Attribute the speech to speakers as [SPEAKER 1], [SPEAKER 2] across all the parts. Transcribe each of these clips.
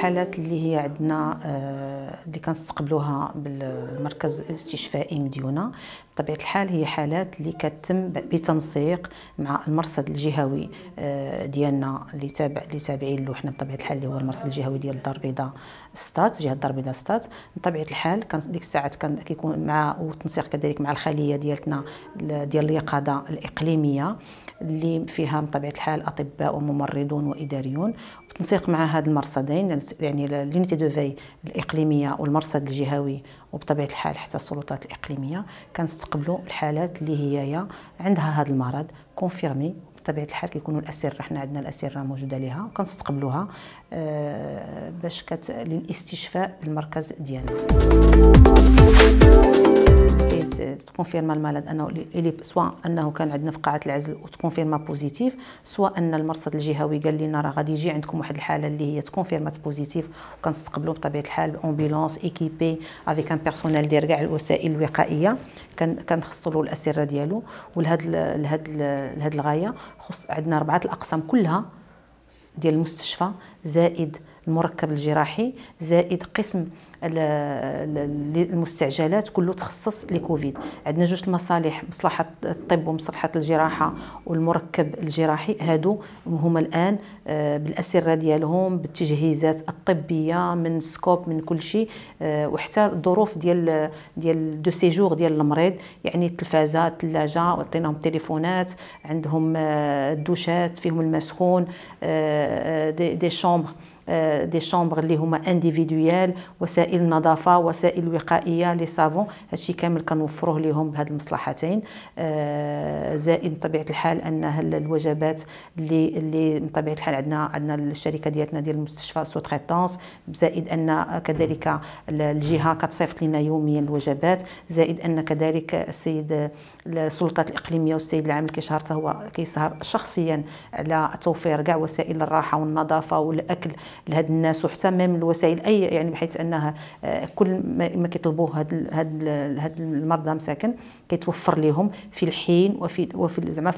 [SPEAKER 1] الحالات اللي هي عندنا آه، اللي كنستقبلوها بالمركز الاستشفائي مديونه بطبيعه الحال هي حالات اللي كتم بتنسيق مع المرصد الجهوي آه، ديالنا اللي تابع اللي تابعين له حنا بطبيعه الحال اللي هو المرصد الجهوي ديال الدار البيضاء ستات جهه الدار البيضاء ستات بطبيعه الحال كان ديك الساعات كان كيكون مع والتنسيق كذلك مع الخليه ديالتنا ديال اليقظه الاقليميه اللي فيها بطبيعه الحال اطباء وممرضون واداريون وتنسيق مع هاد المرصدين يعني لونيتي دو في الاقليميه والمرصد الجهوي وبطبيعه الحال حتى السلطات الاقليميه كنستقبلوا الحالات اللي هي عندها هذا المرض كونفيرمي بطبيعه الحال كيكونوا الاسره حنا عندنا الاسره موجوده لها وكنستقبلوها آه، باش كت للاستشفاء بالمركز ديالنا تكونفيرما المرض انه اللي سواء انه كان عندنا في قاعه العزل وتكونفيرما بوزيتيف سواء ان المرصد الجهوي قال لنا راه غادي يجي عندكم واحد الحاله اللي هي تكونفيرمات بوزيتيف وكنستقبلوا بطبيعه الحال بامبيلونس ايكيبي افيك ان بيرسونيل ديال كاع الوسائل الوقائيه كنخصوا له الاسره ديالو ولهاد لهاد لهاد الغايه خص عندنا اربعه الاقسام كلها ديال المستشفى زائد المركب الجراحي زائد قسم المستعجلات كله تخصص لكوفيد عندنا جوج المصالح مصلحه الطب ومصلحه الجراحه والمركب الجراحي هادو هما الان آه، بالاسره ديالهم بالتجهيزات الطبيه من سكوب من كل شيء آه، وحتى الظروف ديال ديال دو سيجور ديال المريض يعني التلفازه الثلاجه عطيناهم تليفونات عندهم الدوشات آه، فيهم المسخون دي شومبر دي آه، شومبر اللي هما انديفيديوال وسائل نظافه وسائل وقائيه لي سافون هادشي كامل كنوفروه لهم بهاد المصلحتين آه، زائد بطبيعه الحال ان الوجبات اللي اللي بطبيعه الحال عندنا عندنا الشركه ديالنا ديال المستشفى سو تريتونس زائد ان كذلك الجهه كتصيفط لنا يوميا الوجبات زائد ان كذلك السيد السلطات الاقليميه والسيد العام اللي كيشهر هو كيسهر شخصيا على توفير كاع وسائل الراحه والنظافه والاكل لهاد الناس وحتى ميم الوسائل اي يعني بحيث انها آه، كل ما كيطلبوه هاد هاد هاد المرضى مساكن كيتوفر لهم في الحين وفي وفي زعما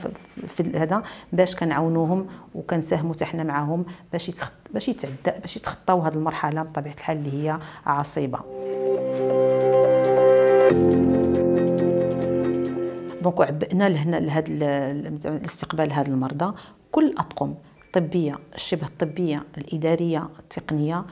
[SPEAKER 1] في هذا باش كنعاونوهم وكنساهموا حتى حنا معاهم باش باش يتعدى باش يتخطاو هاد المرحله بطبيعه الحال اللي هي عصيبه دونك عبئنا لهنا لهذا الاستقبال هاد المرضى كل الاطقم الطبيه الشبه الطبيه الاداريه التقنيه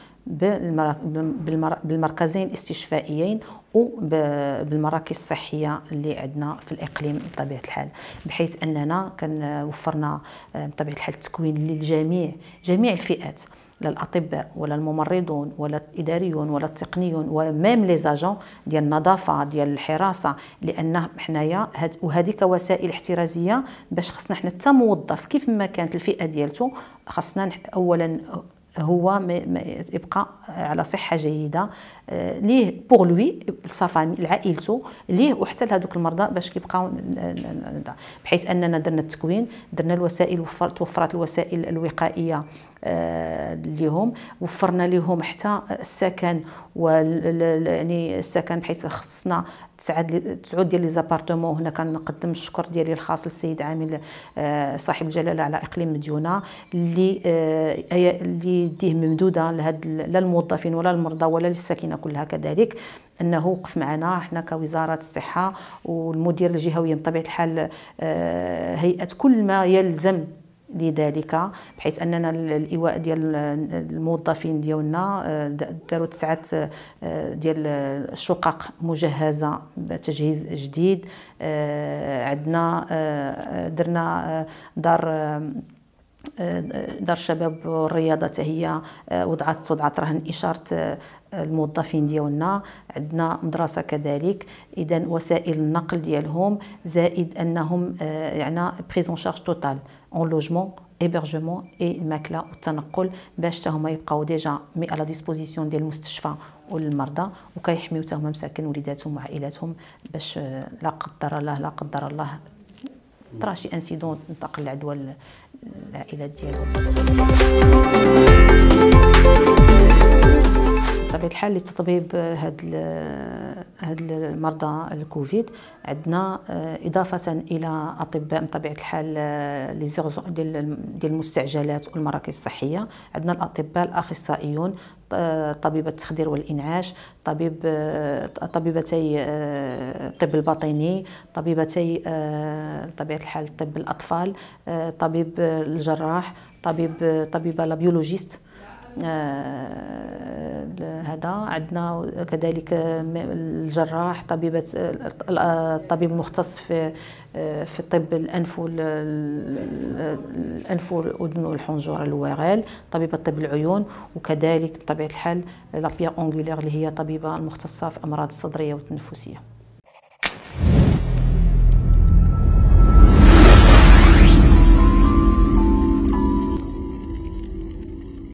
[SPEAKER 1] بالمركزين الاستشفائيين وبالمراكز الصحيه اللي عندنا في الاقليم بطبيعه الحال بحيث اننا كان وفرنا آه، بطبيعه الحال التكوين للجميع جميع الفئات للاطباء ولا الممرضون ولا الاداريون ولا التقنيون وميم لي زاجون ديال النظافه ديال الحراسه لان حنايا وهذيك وسائل احترازيه باش خصنا حنا حتى موظف كيف ما كانت الفئه ديالته خصنا اولا هو يبقى على صحه جيده آه، ليه بوغ لوي لصافا لعائلته ليه وحتى لهذوك المرضى باش كيبقاو بحيث اننا درنا التكوين درنا الوسائل وفرت وفرت الوسائل الوقائيه لهم وفرنا لهم حتى السكن يعني السكن بحيث خصنا تسعود ديال لي زابارتومون هنا كنقدم الشكر ديالي الخاص للسيد عامل آه، صاحب الجلاله على اقليم مديونه اللي آه، اللي يديه ممدوده لهاد لا الموظفين ولا المرضى ولا للساكنه كلها كذلك انه وقف معنا احنا كوزاره الصحه والمدير الجهوي بطبيعه الحال آه، هيئه كل ما يلزم لذلك بحيث اننا الايواء ديال الموظفين ديالنا آه، داروا تسعه آه، ديال الشقق مجهزه بتجهيز جديد آه، عندنا درنا دار دار الشباب والرياضه حتى هي آه، وضعت وضعت رهن اشاره آه، الموظفين ديالنا عندنا مدرسه كذلك اذا وسائل النقل ديالهم زائد انهم آه، يعني بريزون شارج توتال اون لوجمون hébergement اي الماكله والتنقل باش حتى هما يبقاو ديجا مي على ديسبوزيسيون ديال المستشفى والمرضى وكيحميو حتى هما مساكن وليداتهم وعائلاتهم باش لا قدر الله لا قدر الله طرا شي انسيدون تنتقل العدوى العائلات ديالهم بطبيعه الحال لتطبيب هاد هاد المرضى الكوفيد عندنا آه، اضافه الى اطباء بطبيعه الحال آه، لي ديال ديال المستعجلات والمراكز الصحيه عندنا الاطباء الاخصائيون طبيبه التخدير والانعاش طبيب آه، طبيبتي الطب الباطني طبيبتي بطبيعه الحال طب الاطفال طبيب الجراح طبيب طبيبه لابيولوجيست آه، هذا عندنا كذلك الجراح طبيبه الطبيب المختص في آه، في الطب الانف الانف والاذن والحنجره الوغال طبيبه طب العيون وكذلك بطبيعه الحال لابيا اونغولير اللي هي طبيبه المختصه في امراض الصدريه والتنفسيه